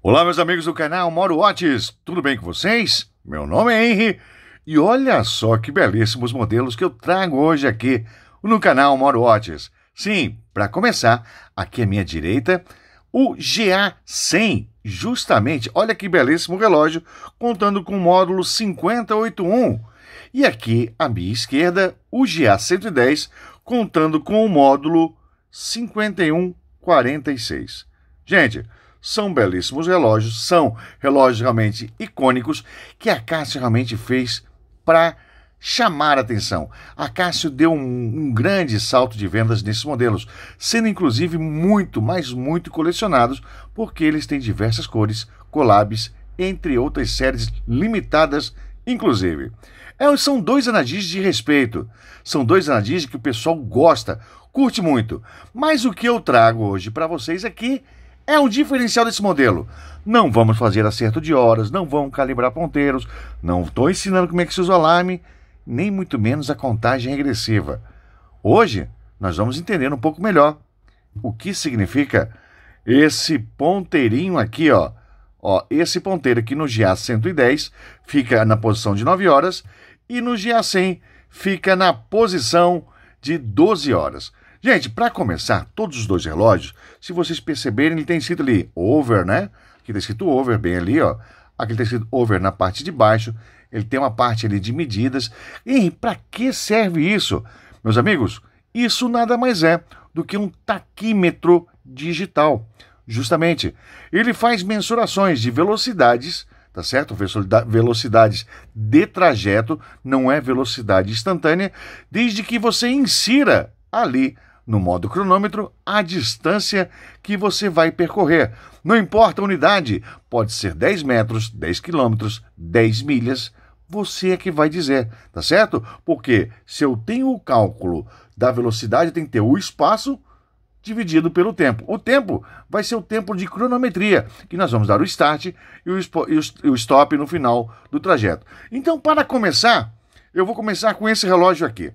Olá, meus amigos do canal Moro Watches, tudo bem com vocês? Meu nome é Henry e olha só que belíssimos modelos que eu trago hoje aqui no canal Moro Watches. Sim, para começar, aqui à minha direita, o GA100, justamente, olha que belíssimo relógio, contando com o módulo 5081. E aqui à minha esquerda, o GA110, contando com o módulo 5146. Gente, são belíssimos relógios, são relógios realmente icônicos que a Cássio realmente fez para chamar a atenção. A Cássio deu um, um, grande salto de vendas nesses modelos, sendo inclusive muito, mas muito colecionados, porque eles têm diversas cores, collabs, entre outras séries limitadas, inclusive. É, são dois anadis de respeito, são dois anadis que o pessoal gosta, curte muito. Mas o que eu trago hoje para vocês aqui é é um diferencial desse modelo. Não vamos fazer acerto de horas, não vamos calibrar ponteiros, não estou ensinando como é que se usa o alarme, nem muito menos a contagem regressiva. Hoje, nós vamos entender um pouco melhor o que significa esse ponteirinho aqui, ó. Ó, esse ponteiro aqui no GA 110 fica na posição de 9 horas e no GA 100 fica na posição de 12 horas. Gente, para começar, todos os dois relógios, se vocês perceberem, ele tem escrito ali over, né? Aqui está escrito over, bem ali, ó. Aqui está escrito over na parte de baixo. Ele tem uma parte ali de medidas. E para que serve isso? Meus amigos, isso nada mais é do que um taquímetro digital. Justamente, ele faz mensurações de velocidades, tá certo? Velocidades de trajeto, não é velocidade instantânea, desde que você insira ali no modo cronômetro, a distância que você vai percorrer. Não importa a unidade, pode ser 10 metros, 10 quilômetros, 10 milhas, você é que vai dizer, tá certo? Porque se eu tenho o cálculo da velocidade, tem que ter o espaço dividido pelo tempo. O tempo vai ser o tempo de cronometria, que nós vamos dar o start e o, e o stop no final do trajeto. Então, para começar, eu vou começar com esse relógio aqui.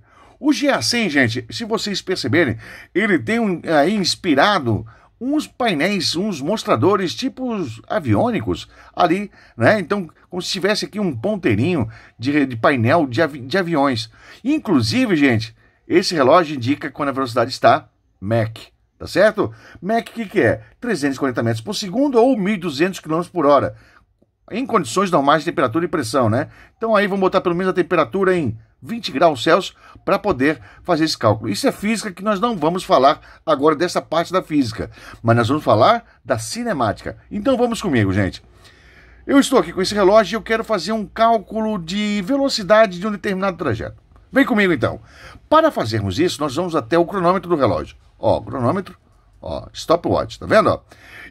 O G100, gente, se vocês perceberem, ele tem aí eh, inspirado uns painéis, uns mostradores tipos aviônicos ali, né? Então, como se tivesse aqui um ponteirinho de, de painel de, avi, de aviões. Inclusive, gente, esse relógio indica quando a velocidade está Mach, tá certo? Mach o que, que é? 340 metros por segundo ou 1.200 km por hora em condições normais de temperatura e pressão, né? Então aí vamos botar pelo menos a temperatura em 20 graus Celsius para poder fazer esse cálculo. Isso é física que nós não vamos falar agora dessa parte da física, mas nós vamos falar da cinemática. Então vamos comigo, gente. Eu estou aqui com esse relógio e eu quero fazer um cálculo de velocidade de um determinado trajeto. Vem comigo então. Para fazermos isso, nós vamos até o cronômetro do relógio. Ó, cronômetro, ó, stopwatch, tá vendo? Ó?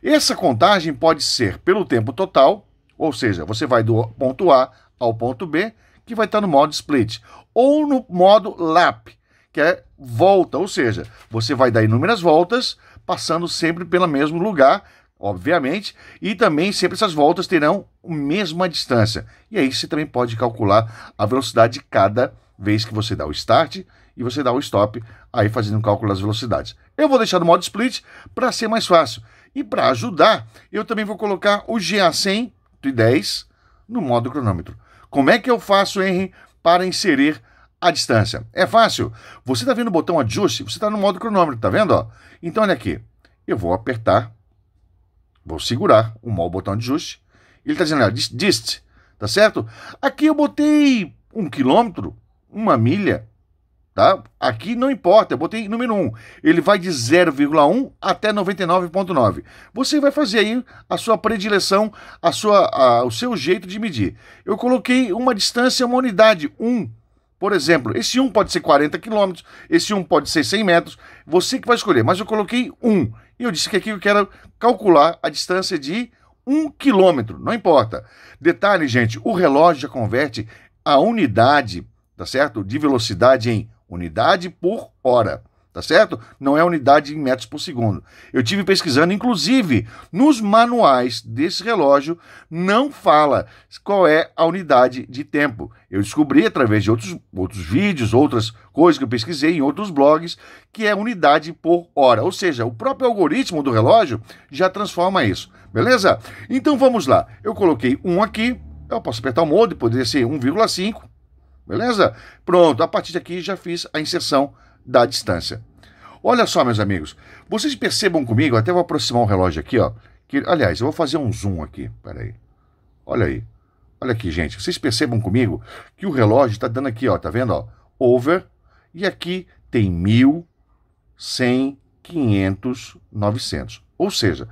Essa contagem pode ser pelo tempo total ou seja, você vai do ponto A ao ponto B, que vai estar no modo split, ou no modo lap, que é volta, ou seja, você vai dar inúmeras voltas, passando sempre pelo mesmo lugar, obviamente, e também sempre essas voltas terão a mesma distância. E aí você também pode calcular a velocidade de cada vez que você dá o start e você dá o stop, aí fazendo um cálculo das velocidades. Eu vou deixar no modo split para ser mais fácil. E para ajudar, eu também vou colocar o GA100 110 no modo cronômetro. Como é que eu faço, Henry, para inserir a distância? É fácil. Você está vendo o botão ajuste? Você está no modo cronômetro, tá vendo? Então, olha aqui. Eu vou apertar, vou segurar o botão de ajuste. Ele está dizendo, olha, dist, tá certo? Aqui eu botei um quilômetro, uma milha, tá? Aqui não importa, eu botei número 1. Ele vai de 0,1 até 99,9. Você vai fazer aí a sua predileção, a sua, a, o seu jeito de medir. Eu coloquei uma distância, uma unidade, 1. Por exemplo, esse 1 pode ser 40 km, esse 1 pode ser 100 metros, você que vai escolher. Mas eu coloquei 1. E eu disse que aqui eu quero calcular a distância de 1 km, não importa. Detalhe, gente, o relógio já converte a unidade, tá certo? De velocidade em Unidade por hora, tá certo? Não é unidade em metros por segundo. Eu tive pesquisando, inclusive, nos manuais desse relógio não fala qual é a unidade de tempo. Eu descobri através de outros, outros vídeos, outras coisas que eu pesquisei em outros blogs, que é unidade por hora. Ou seja, o próprio algoritmo do relógio já transforma isso, beleza? Então vamos lá. Eu coloquei um aqui, eu posso apertar o modo, poderia ser 1,5 Beleza? Pronto, a partir daqui já fiz a inserção da distância. Olha só, meus amigos, vocês percebam comigo, até vou aproximar o relógio aqui, ó. Que, aliás, eu vou fazer um zoom aqui, peraí. Olha aí. Olha aqui, gente. Vocês percebam comigo que o relógio está dando aqui, ó, tá vendo, ó? Over. E aqui tem 1.100, 500, 900. Ou seja,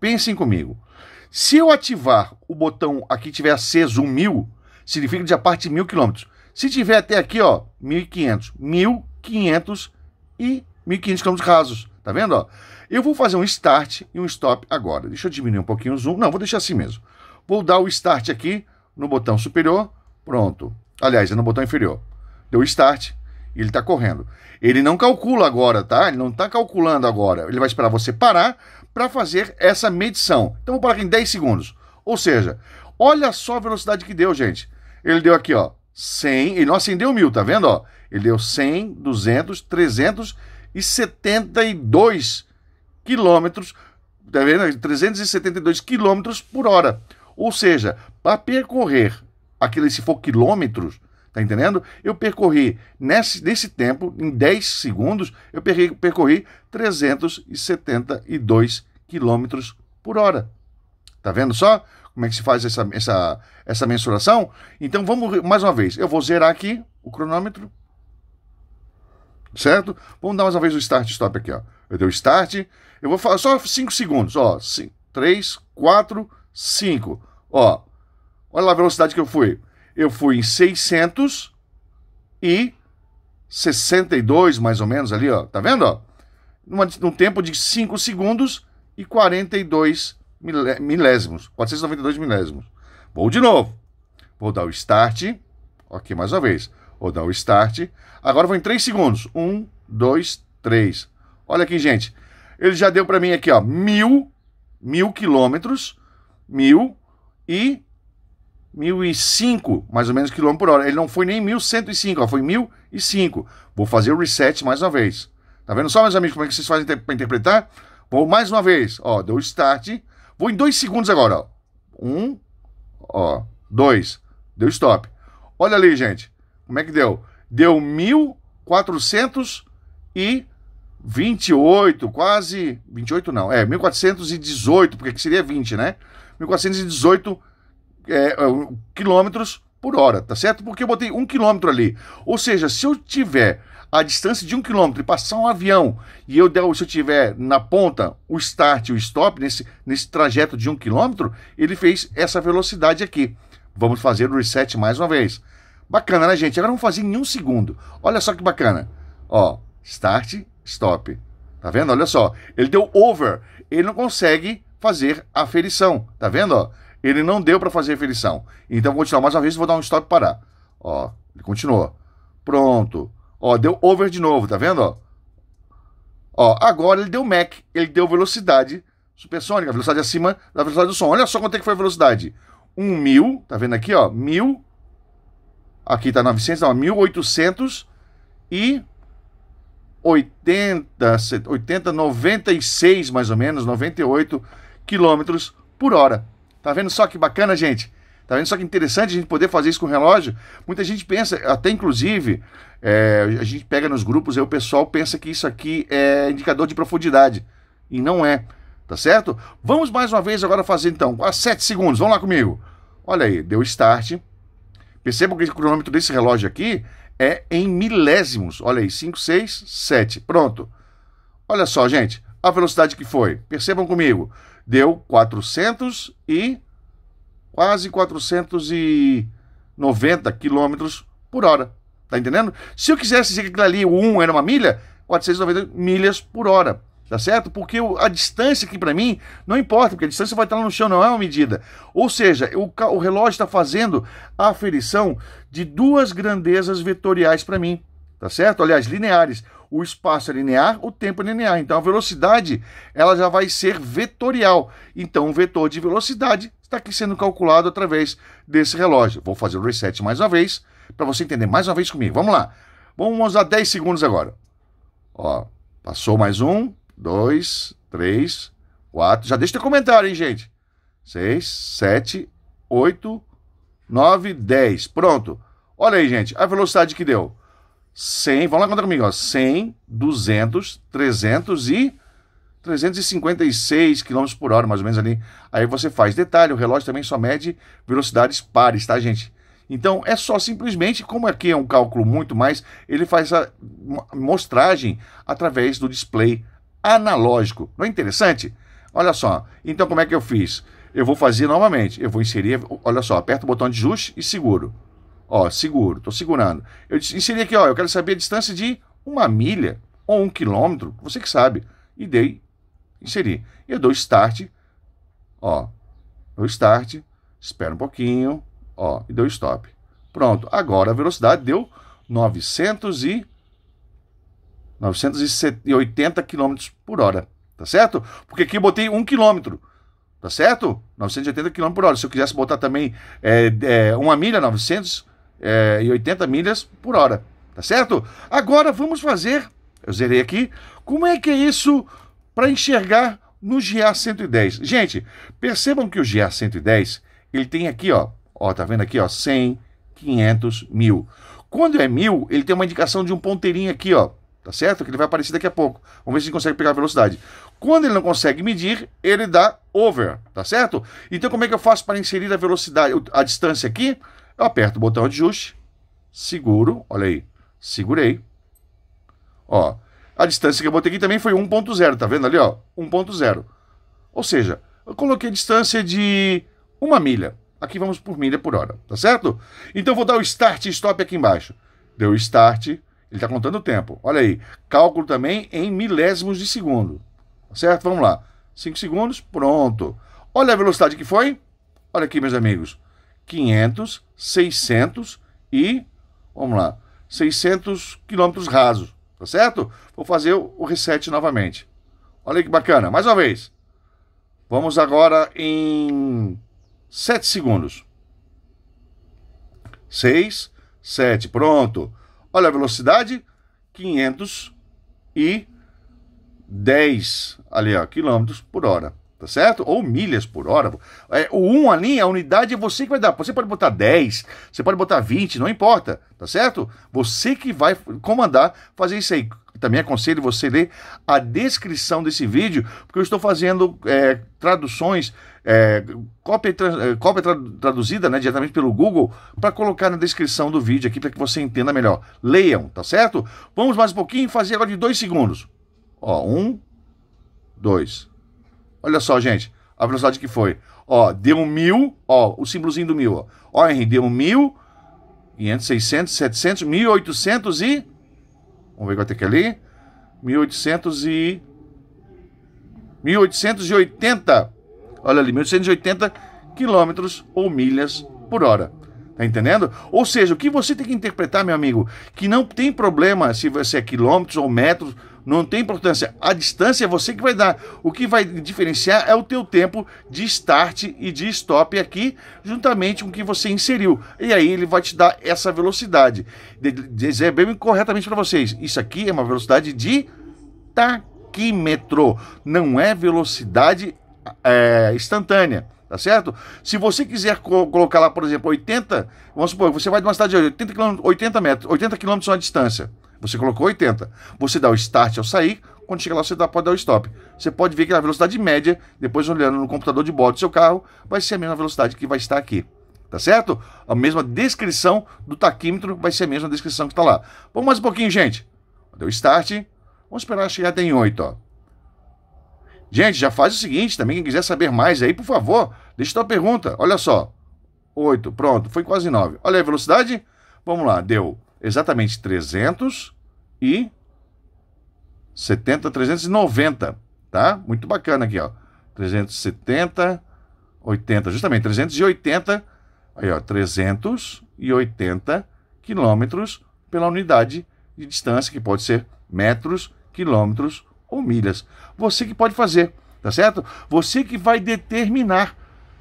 pensem comigo. Se eu ativar o botão aqui tiver aceso 1000, significa que já parte 1000 quilômetros. Se tiver até aqui, ó, 1.500, 1.500 e 1.500 quilômetros rasos. Tá vendo, ó? Eu vou fazer um start e um stop agora. Deixa eu diminuir um pouquinho o zoom. Não, vou deixar assim mesmo. Vou dar o start aqui no botão superior. Pronto. Aliás, é no botão inferior. Deu start e ele está correndo. Ele não calcula agora, tá? Ele não está calculando agora. Ele vai esperar você parar para fazer essa medição. Então, vou parar aqui em 10 segundos. Ou seja, olha só a velocidade que deu, gente. Ele deu aqui, ó, 100, ele não acendeu mil, tá vendo? Ó? Ele deu 100, 200, 372 quilômetros, tá vendo? 372 quilômetros por hora. Ou seja, para percorrer aquele, se for quilômetros, tá entendendo? Eu percorri nesse, nesse tempo, em 10 segundos, eu percorri, percorri 372 quilômetros por hora. Tá vendo só? como é que se faz essa, essa, essa mensuração. Então vamos mais uma vez. Eu vou zerar aqui o cronômetro. Certo? Vamos dar mais uma vez o start stop aqui. Ó. Eu dei o start. Eu vou falar só 5 segundos. 3, 4, 5. Ó, olha lá a velocidade que eu fui. Eu fui em 600 e 62 mais ou menos ali, ó. Tá vendo, ó? Numa, num tempo de 5 segundos e 42 segundos milésimos, 492 milésimos. Vou de novo. Vou dar o start. Ok, mais uma vez. Vou dar o start. Agora vou em 3 segundos. 1, 2, 3. Olha aqui, gente. Ele já deu para mim aqui, ó, mil, mil quilômetros, mil e mil e cinco mais ou menos, quilômetros por hora. Ele não foi nem mil cento e ó, foi mil e cinco Vou fazer o reset mais uma vez. Tá vendo só, meus amigos, como é que vocês fazem para interpretar? Vou mais uma vez, ó, deu start, Vou em dois segundos agora, ó. Um, ó, dois. Deu stop. Olha ali, gente. Como é que deu? Deu 1.428, quase... 28 não, é, 1.418, porque aqui seria 20, né? 1.418 é, é quilômetros por hora, tá certo? Porque eu botei um quilômetro ali. Ou seja, se eu tiver a distância de um quilômetro e passar um avião e eu der, se eu tiver na ponta o start e o stop nesse, nesse trajeto de um quilômetro, ele fez essa velocidade aqui. Vamos fazer o reset mais uma vez. Bacana, né, gente? Agora vamos fazer em um segundo. Olha só que bacana. Ó, start, stop. Tá vendo? Olha só. Ele deu over. Ele não consegue fazer a ferição. Tá vendo? Ó? Ele não deu para fazer refeição. Então vou continuar mais uma vez, e vou dar um stop e parar. Ó, ele continuou. Pronto. Ó, deu over de novo, tá vendo? Ó, agora ele deu Mac, ele deu velocidade supersônica, velocidade acima da velocidade do som. Olha só quanto é que foi a velocidade. 1000, um mil, tá vendo aqui, ó, mil, aqui tá 900, não, 1800 e 80, 80, 96 mais ou menos, 98 quilômetros por hora. Tá vendo só que bacana, gente? Tá vendo só que interessante a gente poder fazer isso com o relógio? Muita gente pensa, até inclusive, é, a gente pega nos grupos, aí o pessoal pensa que isso aqui é indicador de profundidade. E não é, tá certo? Vamos mais uma vez agora fazer então, a 7 segundos, vamos lá comigo. Olha aí, deu start. Perceba que o cronômetro desse relógio aqui é em milésimos. Olha aí, 5, 6, 7. Pronto. Olha só, gente, a velocidade que foi. Percebam comigo deu 400 e quase 490 quilômetros por hora. Tá entendendo? Se eu quisesse dizer que aquilo ali, o 1 era uma milha, 490 milhas por hora. Tá certo? Porque a distância aqui para mim não importa, porque a distância vai estar lá no chão, não é uma medida. Ou seja, o, o relógio está fazendo a aferição de duas grandezas vetoriais para mim. Tá certo? Aliás, lineares o espaço é linear, o tempo é linear. Então a velocidade ela já vai ser vetorial. Então o vetor de velocidade está aqui sendo calculado através desse relógio. Vou fazer o reset mais uma vez para você entender mais uma vez comigo. Vamos lá. Vamos usar 10 segundos agora. Ó, passou mais um, dois, três, quatro. Já deixa teu comentário, hein, gente? Seis, sete, oito, nove, dez. Pronto. Olha aí, gente, a velocidade que deu. 100, vamos lá contar comigo, ó, 100, 200, 300 e 356 km por hora, mais ou menos ali. Aí você faz. Detalhe, o relógio também só mede velocidades pares, tá, gente? Então é só simplesmente, como aqui é um cálculo muito mais, ele faz a mostragem através do display analógico. Não é interessante? Olha só. Então como é que eu fiz? Eu vou fazer novamente. Eu vou inserir, olha só, aperto o botão de ajuste e seguro. Ó, seguro, tô segurando. Eu inseri aqui, ó, eu quero saber a distância de uma milha ou um quilômetro, você que sabe. E dei, inseri. E eu dou start, ó, dou start, espera um pouquinho, ó, e dou stop. Pronto, agora a velocidade deu 900 e 980 km por hora, tá certo? Porque aqui eu botei 1 km, tá certo? 980 km por hora. Se eu quisesse botar também é, é, uma milha, 900 é, e 80 milhas por hora, tá certo? Agora vamos fazer, eu zerei aqui, como é que é isso para enxergar no GA 110? Gente, percebam que o GA 110, ele tem aqui, ó, ó, tá vendo aqui, ó, 100, 500, 1000. Quando é 1000, ele tem uma indicação de um ponteirinho aqui, ó, tá certo? Que ele vai aparecer daqui a pouco. Vamos ver se gente consegue pegar a velocidade. Quando ele não consegue medir, ele dá over, tá certo? Então como é que eu faço para inserir a velocidade, a distância aqui? Eu aperto o botão ajuste, seguro, olha aí, segurei. Ó, a distância que eu botei aqui também foi 1.0, tá vendo ali, ó? 1.0. Ou seja, eu coloquei a distância de uma milha. Aqui vamos por milha por hora, tá certo? Então vou dar o start e stop aqui embaixo. Deu start, ele está contando o tempo. Olha aí, cálculo também em milésimos de segundo. Tá certo? Vamos lá. 5 segundos, pronto. Olha a velocidade que foi. Olha aqui, meus amigos. 500, 600 e, vamos lá, 600 quilômetros rasos, tá certo? Vou fazer o reset novamente. Olha que bacana, mais uma vez. Vamos agora em 7 segundos. 6, 7, pronto. Olha a velocidade, 500 e 10 ali, ó, quilômetros por hora tá certo? Ou milhas por hora. É, o 1 um ali, a unidade é você que vai dar. Você pode botar 10, você pode botar 20, não importa, tá certo? Você que vai comandar fazer isso aí. Também aconselho você ler a descrição desse vídeo, porque eu estou fazendo é, traduções, é, cópia, é, cópia traduzida né, diretamente pelo Google, para colocar na descrição do vídeo aqui, para que você entenda melhor. Leiam, tá certo? Vamos mais um pouquinho, fazer agora de dois segundos. Ó, um, dois. Olha só, gente, a velocidade que foi. Ó, deu mil, ó, o símbolozinho do mil, ó. Ó, Henry, deu mil, 500, 600, 700, 1800 e... Vamos ver quanto é que é ali. 1800 e... 1880. Olha ali, 1880 quilômetros ou milhas por hora. Tá entendendo? Ou seja, o que você tem que interpretar, meu amigo, que não tem problema se você é quilômetros ou metros não tem importância. A distância é você que vai dar. O que vai diferenciar é o teu tempo de start e de stop aqui, juntamente com o que você inseriu. E aí ele vai te dar essa velocidade. Dizer bem corretamente para vocês, isso aqui é uma velocidade de taquímetro. Não é velocidade é, instantânea tá certo? Se você quiser co colocar lá, por exemplo, 80, vamos supor, você vai de uma cidade de 80 km, 80 metros, 80 km é uma distância. Você colocou 80. Você dá o start ao sair, quando chega lá você dá, pode dar o stop. Você pode ver que a velocidade média, depois olhando no computador de bordo do seu carro, vai ser a mesma velocidade que vai estar aqui. Tá certo? A mesma descrição do taquímetro vai ser a mesma descrição que está lá. Vamos mais um pouquinho, gente. Deu start. Vamos esperar chegar até em 8, ó. Gente, já faz o seguinte também, quem quiser saber mais aí, por favor, deixa sua pergunta. Olha só. 8, pronto, foi quase 9. Olha a velocidade. Vamos lá, deu exatamente 300 e 70, 390, tá? Muito bacana aqui, ó. 370, 80, justamente 380, aí ó, 380 quilômetros pela unidade de distância, que pode ser metros, quilômetros ou milhas. Você que pode fazer, tá certo? Você que vai determinar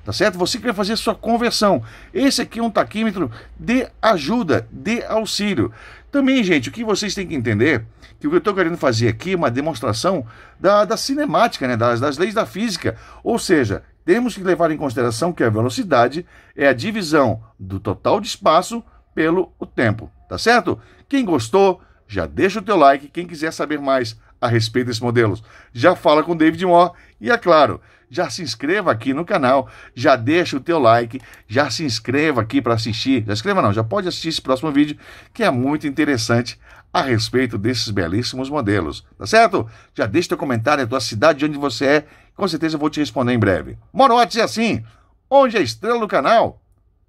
tá certo? Você que vai fazer a sua conversão. Esse aqui é um taquímetro de ajuda, de auxílio. Também, gente, o que vocês têm que entender, que o que eu estou querendo fazer aqui é uma demonstração da, da cinemática, né? das, das leis da física. Ou seja, temos que levar em consideração que a velocidade é a divisão do total de espaço pelo o tempo, tá certo? Quem gostou, já deixa o teu like. Quem quiser saber mais a respeito desses modelos, já fala com David Moore. E é claro, já se inscreva aqui no canal, já deixa o teu like, já se inscreva aqui para assistir. Já inscreva não, já pode assistir esse próximo vídeo, que é muito interessante a respeito desses belíssimos modelos, tá certo? Já deixa teu comentário, a tua cidade, de onde você é, com certeza eu vou te responder em breve. Morotes é assim, onde a estrela do canal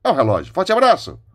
é o relógio. Forte abraço!